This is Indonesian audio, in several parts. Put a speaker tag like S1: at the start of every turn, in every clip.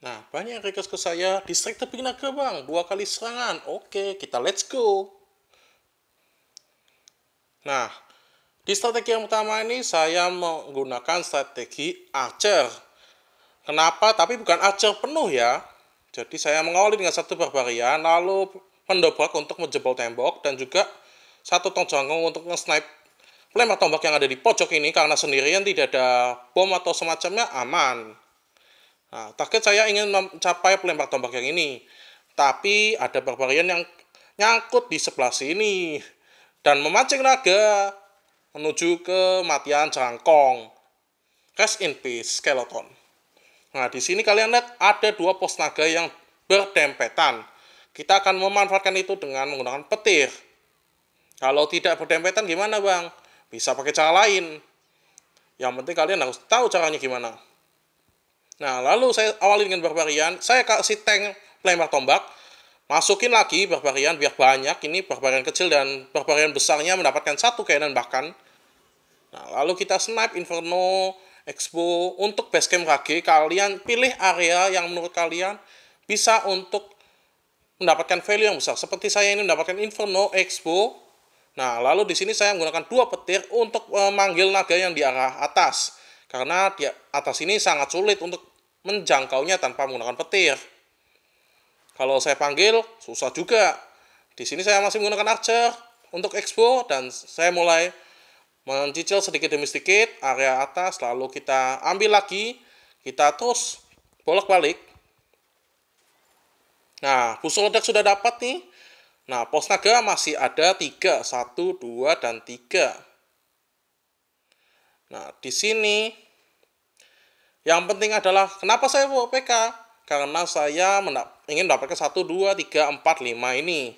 S1: Nah, banyak request ke saya, distrik tepi naga bang, dua kali serangan. Oke, kita let's go. Nah, di strategi yang utama ini saya menggunakan strategi archer. Kenapa? Tapi bukan archer penuh ya. Jadi saya mengawali dengan satu barbarian, lalu mendobrak untuk menjebol tembok, dan juga satu tong jangkung untuk nge-snipe pelemah tombak yang ada di pojok ini, karena sendirian tidak ada bom atau semacamnya aman. Nah, target saya ingin mencapai pelempar tombak yang ini, tapi ada barbarian yang nyangkut di sebelah sini dan memancing naga menuju ke matian jangkong. Rest in peace, Skeleton. Nah, di sini kalian lihat ada dua pos naga yang berdempetan. Kita akan memanfaatkan itu dengan menggunakan petir. Kalau tidak berdempetan gimana, Bang? Bisa pakai cara lain. Yang penting kalian harus tahu caranya gimana. Nah, lalu saya awali dengan barbarian, saya kasih tank lempar tombak, masukin lagi barbarian biar banyak, ini barbarian kecil dan barbarian besarnya mendapatkan satu kainan bahkan. Nah, lalu kita snipe Inferno, Expo, untuk base game KG, kalian pilih area yang menurut kalian bisa untuk mendapatkan value yang besar. Seperti saya ini mendapatkan Inferno, Expo, Nah, lalu di sini saya menggunakan dua petir untuk memanggil eh, naga yang di arah atas. Karena di atas ini sangat sulit untuk menjangkaunya tanpa menggunakan petir. Kalau saya panggil, susah juga. Di sini saya masih menggunakan archer untuk expo dan saya mulai mencicil sedikit demi sedikit area atas lalu kita ambil lagi kita terus bolak-balik nah busur ledak sudah dapat nih nah pos naga masih ada 3 1, 2, dan 3 nah di sini yang penting adalah kenapa saya mau PK? Karena saya mendap ingin mendapatkan 1, 2, 3, 4, 5 ini.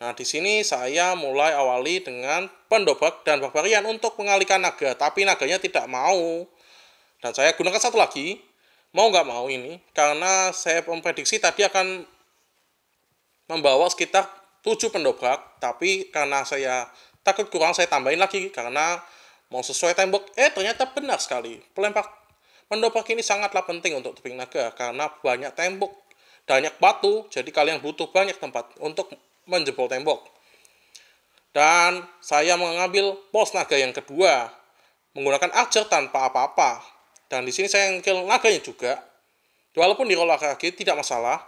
S1: Nah, di sini saya mulai awali dengan pendobak dan barbarian untuk mengalihkan naga, tapi naganya tidak mau. Dan saya gunakan satu lagi, mau nggak mau ini, karena saya memprediksi tadi akan membawa sekitar 7 pendobak. tapi karena saya takut kurang, saya tambahin lagi, karena mau sesuai tembok, eh ternyata benar sekali, pelempar Pendopak ini sangatlah penting untuk tebing naga karena banyak tembok, banyak batu, jadi kalian butuh banyak tempat untuk menjebol tembok. Dan saya mengambil pos naga yang kedua menggunakan archer tanpa apa-apa. Dan di sini saya ngekill naganya juga. Walaupun di roll lagi tidak masalah.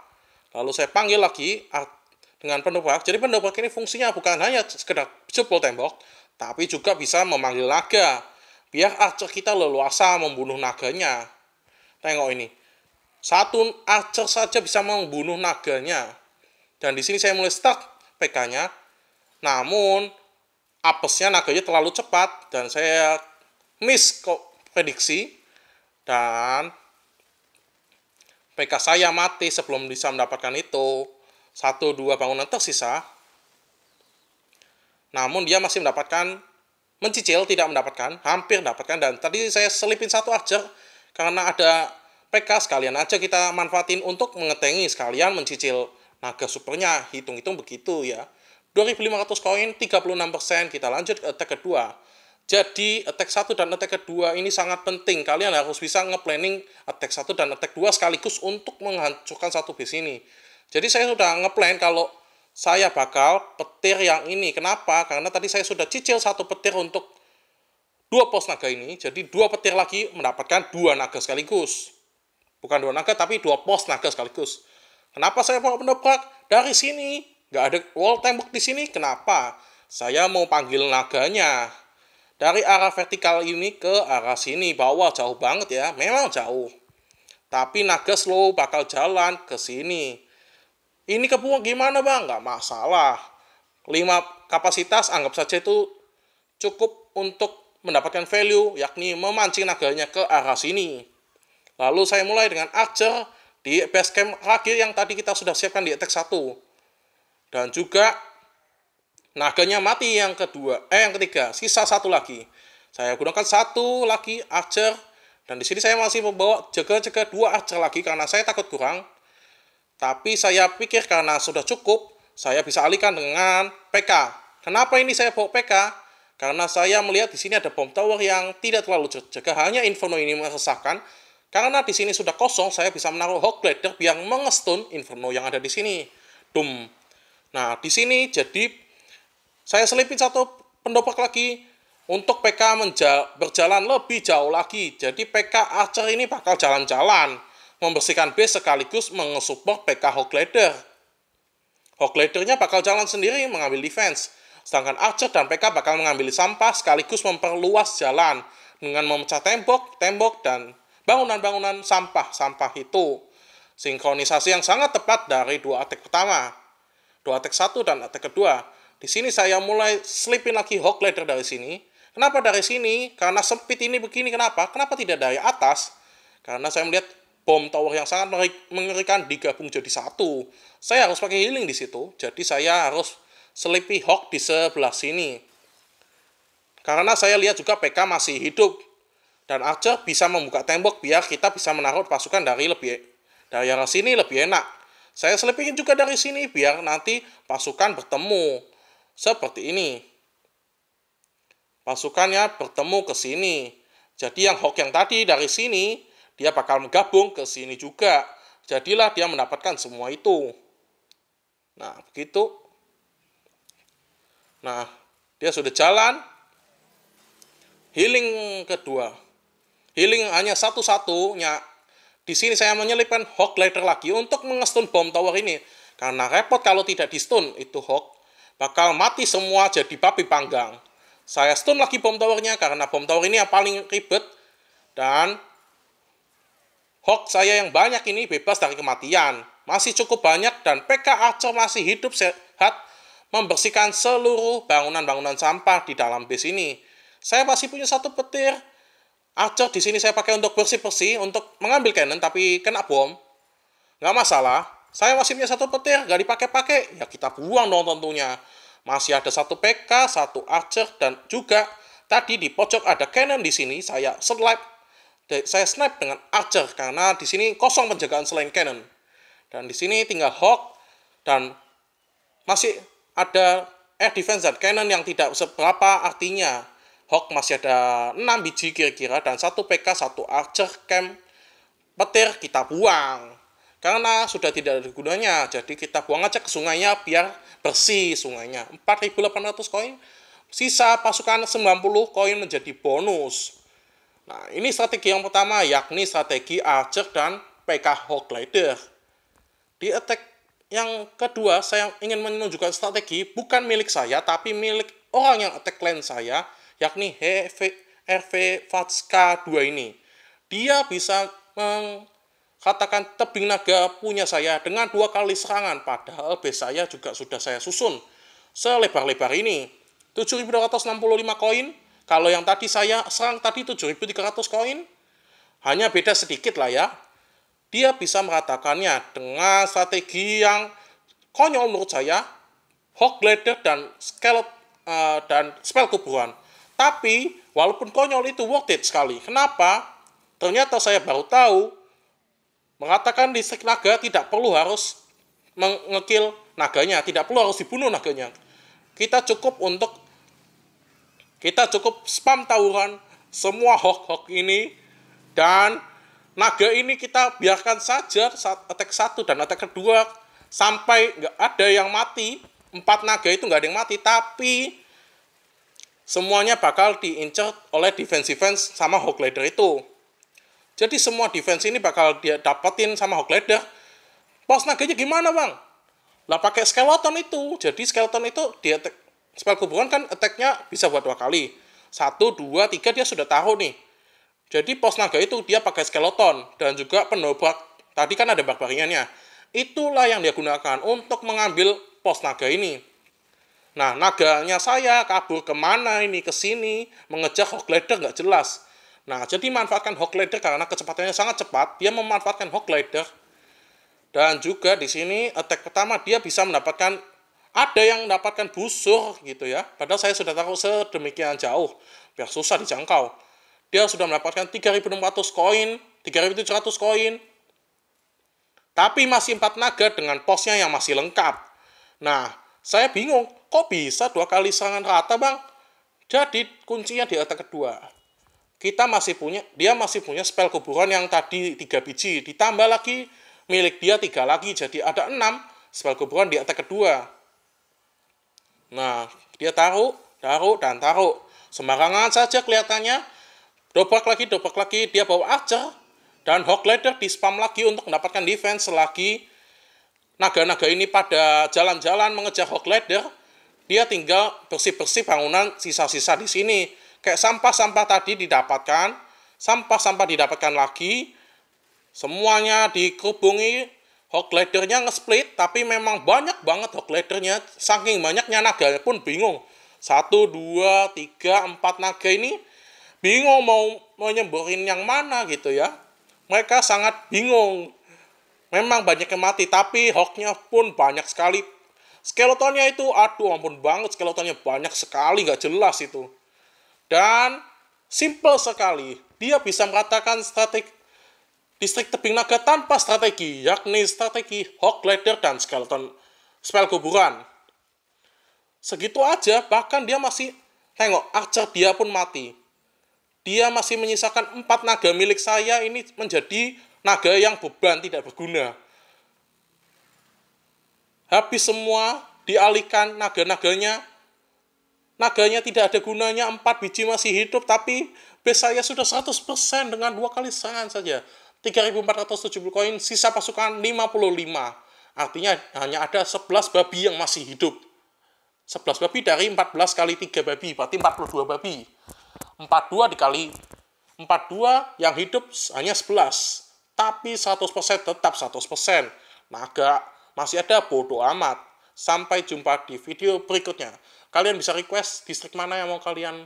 S1: Lalu saya panggil lagi dengan pendopak. Jadi pendopak ini fungsinya bukan hanya sekedar jebol tembok, tapi juga bisa memanggil naga biar archer kita leluasa membunuh naganya. Tengok ini. Satu archer saja bisa membunuh naganya. Dan di sini saya mulai start PK-nya. Namun, apesnya naganya terlalu cepat dan saya miss kok prediksi. Dan PK saya mati sebelum bisa mendapatkan itu. Satu dua bangunan tersisa. Namun dia masih mendapatkan mencicil tidak mendapatkan, hampir mendapatkan dan tadi saya selipin satu aja karena ada PK sekalian aja kita manfaatin untuk mengetengi sekalian mencicil naga supernya hitung-hitung begitu ya 2500 koin 36% kita lanjut ke attack kedua jadi attack 1 dan attack kedua ini sangat penting kalian harus bisa ngeplanning attack 1 dan attack 2 sekaligus untuk menghancurkan satu base ini jadi saya sudah ngeplan kalau saya bakal petir yang ini. Kenapa? Karena tadi saya sudah cicil satu petir untuk dua pos naga ini, jadi dua petir lagi mendapatkan dua naga sekaligus. Bukan dua naga, tapi dua pos naga sekaligus. Kenapa saya mau mendobrak? Dari sini. Nggak ada wall tembok di sini. Kenapa? Saya mau panggil naganya. Dari arah vertikal ini ke arah sini. Bawah jauh banget ya. Memang jauh. Tapi naga slow bakal jalan ke sini ini kepuang gimana bang? Nggak masalah. lima kapasitas anggap saja itu cukup untuk mendapatkan value, yakni memancing naganya ke arah sini. Lalu saya mulai dengan Archer di base camp lagi yang tadi kita sudah siapkan di attack 1. Dan juga naganya mati yang kedua, eh yang ketiga, sisa satu lagi. Saya gunakan satu lagi Archer, dan di sini saya masih membawa jaga-jaga dua Archer lagi karena saya takut kurang. Tapi saya pikir karena sudah cukup, saya bisa alihkan dengan PK. Kenapa ini saya bawa PK? Karena saya melihat di sini ada bom tower yang tidak terlalu terjaga. Hanya Inferno ini meresahkan. Karena di sini sudah kosong, saya bisa menaruh Hawk Glider yang mengestun Inferno yang ada di sini. Dum. Nah, di sini jadi saya selipin satu pendopak lagi untuk PK berjalan lebih jauh lagi. Jadi PK Archer ini bakal jalan-jalan membersihkan base sekaligus mengesupport PK Hogleder. Hogledernya bakal jalan sendiri mengambil defense, sedangkan Archer dan PK bakal mengambil sampah sekaligus memperluas jalan dengan memecah tembok, tembok, dan bangunan-bangunan sampah-sampah itu. Sinkronisasi yang sangat tepat dari dua attack pertama. Dua attack satu dan attack kedua. Di sini saya mulai slipin lagi Hogleder dari sini, Kenapa dari sini? Karena sempit ini begini. Kenapa? Kenapa tidak dari atas? Karena saya melihat bom tower yang sangat mengerikan digabung jadi satu. Saya harus pakai healing di situ, jadi saya harus Sleepy Hawk di sebelah sini. Karena saya lihat juga PK masih hidup. Dan Archer bisa membuka tembok biar kita bisa menaruh pasukan dari lebih e- dari arah sini lebih enak. Saya selipin juga dari sini biar nanti pasukan bertemu. Seperti ini. Pasukannya bertemu ke sini. Jadi yang Hawk yang tadi dari sini dia bakal menggabung ke sini juga. Jadilah dia mendapatkan semua itu. Nah, begitu. Nah, dia sudah jalan. Healing kedua. Healing hanya satu-satunya. Di sini saya menyelipkan Hawk Glider lagi untuk mengestun bom tower ini. Karena repot kalau tidak di stun, itu Hawk bakal mati semua jadi babi panggang. Saya stun lagi bom towernya karena bom tower ini yang paling ribet dan Hoax saya yang banyak ini bebas dari kematian, masih cukup banyak dan PK Aceh masih hidup sehat membersihkan seluruh bangunan-bangunan sampah di dalam bis ini. Saya masih punya satu petir Aceh di sini saya pakai untuk bersih-bersih, untuk mengambil cannon tapi kena bom. Nggak masalah, saya masih punya satu petir, nggak dipakai-pakai, ya kita buang dong tentunya. Masih ada satu PK, satu Archer, dan juga tadi di pojok ada cannon di sini, saya slide saya snipe dengan archer karena di sini kosong penjagaan selain cannon. Dan di sini tinggal hawk dan masih ada air defense dan cannon yang tidak seberapa artinya. Hawk masih ada 6 biji kira-kira dan satu PK, satu archer, camp, petir kita buang. Karena sudah tidak ada gunanya, jadi kita buang aja ke sungainya biar bersih sungainya. 4.800 koin, sisa pasukan 90 koin menjadi bonus. Nah, ini strategi yang pertama, yakni strategi Archer dan PK Hawglider. Di attack yang kedua, saya ingin menunjukkan strategi bukan milik saya, tapi milik orang yang attack lane saya, yakni HV, RV Vatska 2 ini. Dia bisa mengatakan tebing naga punya saya dengan dua kali serangan, padahal base saya juga sudah saya susun selebar-lebar ini. 7.265 koin, kalau yang tadi saya serang tadi 7.300 koin, hanya beda sedikit lah ya. Dia bisa meratakannya dengan strategi yang konyol menurut saya, hog Glider dan Scallop uh, eh, dan Spell Kuburan. Tapi, walaupun konyol itu worth it sekali. Kenapa? Ternyata saya baru tahu, mengatakan listrik naga tidak perlu harus mengekil naganya, tidak perlu harus dibunuh naganya. Kita cukup untuk kita cukup spam tawuran semua hoax-hoax ini dan naga ini kita biarkan saja saat attack satu dan attack kedua sampai nggak ada yang mati. Empat naga itu nggak ada yang mati, tapi semuanya bakal diincar oleh defensive fans sama hog Leader itu. Jadi semua defense ini bakal dia dapetin sama hog Leader. Pos naganya gimana bang? Lah pakai skeleton itu. Jadi skeleton itu dia Spell kuburan kan attack-nya bisa buat dua kali. Satu, dua, tiga dia sudah tahu nih. Jadi pos naga itu dia pakai skeleton dan juga penobak. Tadi kan ada barbariannya. Itulah yang dia gunakan untuk mengambil pos naga ini. Nah, naganya saya kabur kemana ini, ke sini, mengejar Glider nggak jelas. Nah, jadi manfaatkan Glider karena kecepatannya sangat cepat, dia memanfaatkan Glider. Dan juga di sini attack pertama dia bisa mendapatkan ada yang mendapatkan busur gitu ya padahal saya sudah taruh sedemikian jauh biar susah dijangkau dia sudah mendapatkan 3600 koin 3700 koin tapi masih empat naga dengan posnya yang masih lengkap nah saya bingung kok bisa dua kali serangan rata bang jadi kuncinya di atas kedua kita masih punya dia masih punya spell kuburan yang tadi tiga biji ditambah lagi milik dia tiga lagi jadi ada enam spell kuburan di atas kedua Nah, dia taruh, taruh, dan taruh. Sembarangan saja kelihatannya. Dobrak lagi, dobrak lagi. Dia bawa archer. Dan leader di spam lagi untuk mendapatkan defense lagi. Naga-naga ini pada jalan-jalan mengejar leader Dia tinggal bersih-bersih bangunan sisa-sisa di sini. Kayak sampah-sampah tadi didapatkan. Sampah-sampah didapatkan lagi. Semuanya dikubungi Hawk Glidernya nge-split, tapi memang banyak banget Hawk Glidernya. Saking banyaknya naga pun bingung. Satu, dua, tiga, empat naga ini bingung mau menyembuhin yang mana gitu ya. Mereka sangat bingung. Memang banyak yang mati, tapi Hawknya pun banyak sekali. Skeletonnya itu, aduh ampun banget, skeletonnya banyak sekali, nggak jelas itu. Dan simple sekali, dia bisa mengatakan strategi distrik tebing naga tanpa strategi, yakni strategi Hawk Glider dan Skeleton Spell Kuburan. Segitu aja, bahkan dia masih, tengok, archer dia pun mati. Dia masih menyisakan empat naga milik saya ini menjadi naga yang beban, tidak berguna. Habis semua, dialihkan naga-naganya. Naganya tidak ada gunanya, empat biji masih hidup, tapi base saya sudah 100% dengan dua kali serangan saja. 3.470 koin, sisa pasukan 55. Artinya hanya ada 11 babi yang masih hidup. 11 babi dari 14 kali 3 babi, berarti 42 babi. 42 dikali 42 yang hidup hanya 11. Tapi 100% tetap 100%. Naga masih ada bodoh amat. Sampai jumpa di video berikutnya. Kalian bisa request distrik mana yang mau kalian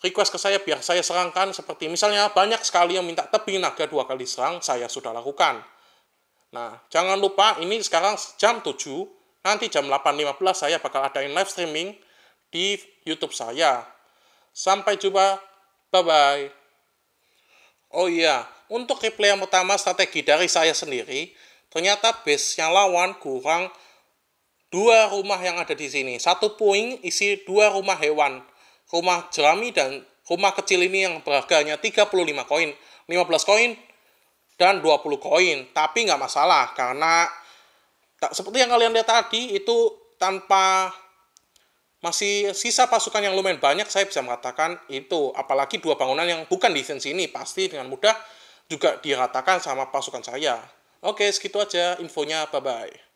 S1: request ke saya biar saya serangkan seperti misalnya banyak sekali yang minta tebing naga dua kali serang, saya sudah lakukan. Nah, jangan lupa ini sekarang jam 7, nanti jam 8.15 saya bakal adain live streaming di YouTube saya. Sampai jumpa, bye-bye. Oh iya, untuk replay yang pertama strategi dari saya sendiri, ternyata base yang lawan kurang dua rumah yang ada di sini. Satu puing isi dua rumah hewan rumah jerami dan rumah kecil ini yang berharganya 35 koin, 15 koin, dan 20 koin. Tapi nggak masalah, karena tak, seperti yang kalian lihat tadi, itu tanpa masih sisa pasukan yang lumayan banyak, saya bisa mengatakan itu. Apalagi dua bangunan yang bukan di sini ini, pasti dengan mudah juga diratakan sama pasukan saya. Oke, segitu aja infonya. Bye-bye.